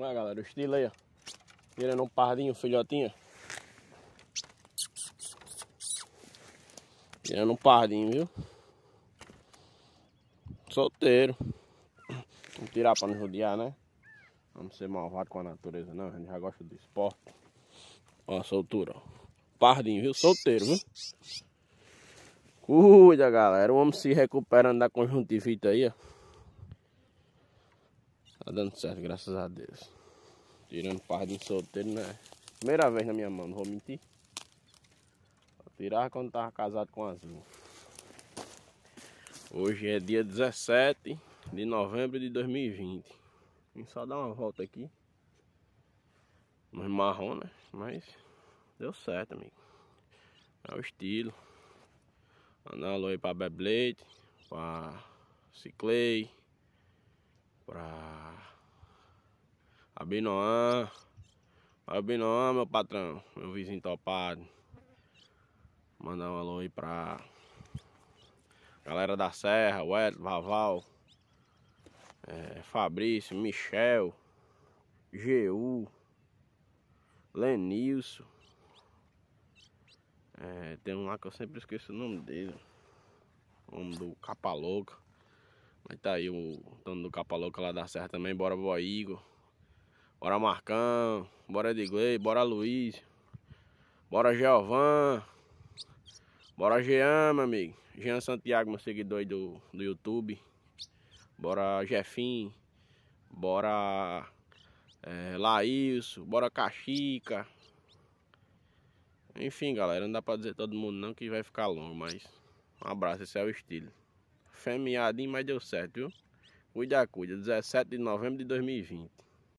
Olha galera, o estilo aí, ó. Virando um pardinho, filhotinho. Virando um pardinho, viu? Solteiro. Vamos tirar pra não rodear, né? Vamos ser malvado com a natureza, não. A gente já gosta do esporte. Ó, a soltura, ó. Pardinho, viu? Solteiro, viu? Cuida, galera. O homem se recuperando da conjuntivita aí, ó. Tá dando certo, graças a Deus. Tirando parte de um solteiro, né? Primeira vez na minha mão, não vou mentir. Vou tirar quando tava casado com azul. Hoje é dia 17 de novembro de 2020. Vim só dar uma volta aqui. Mais marrom, né? Mas deu certo, amigo. É o estilo. Mandar um alô aí pra Beblete, pra Ciclay, pra Abinoã, ah. Abinoã, ah, meu patrão. Meu vizinho topado. Mandar um alô aí pra galera da Serra, Wellington, Vaval, é, Fabrício, Michel, GU, Lenilson. É, tem um lá que eu sempre esqueço o nome dele. O nome do Capa Louca. Mas tá aí o dono do Capa Louca lá da Serra também, bora boa Igor. Bora Marcão, bora Edgley, bora Luiz, bora Geovan, bora Jean, meu amigo. Jean Santiago, meu seguidor aí do, do YouTube. Bora Jefim, bora é, bora Caxica. Enfim, galera, não dá pra dizer todo mundo não que vai ficar longo, mas um abraço, esse é o estilo. Femiadinho, mas deu certo, viu? Cuida, cuida. 17 de novembro de 2020.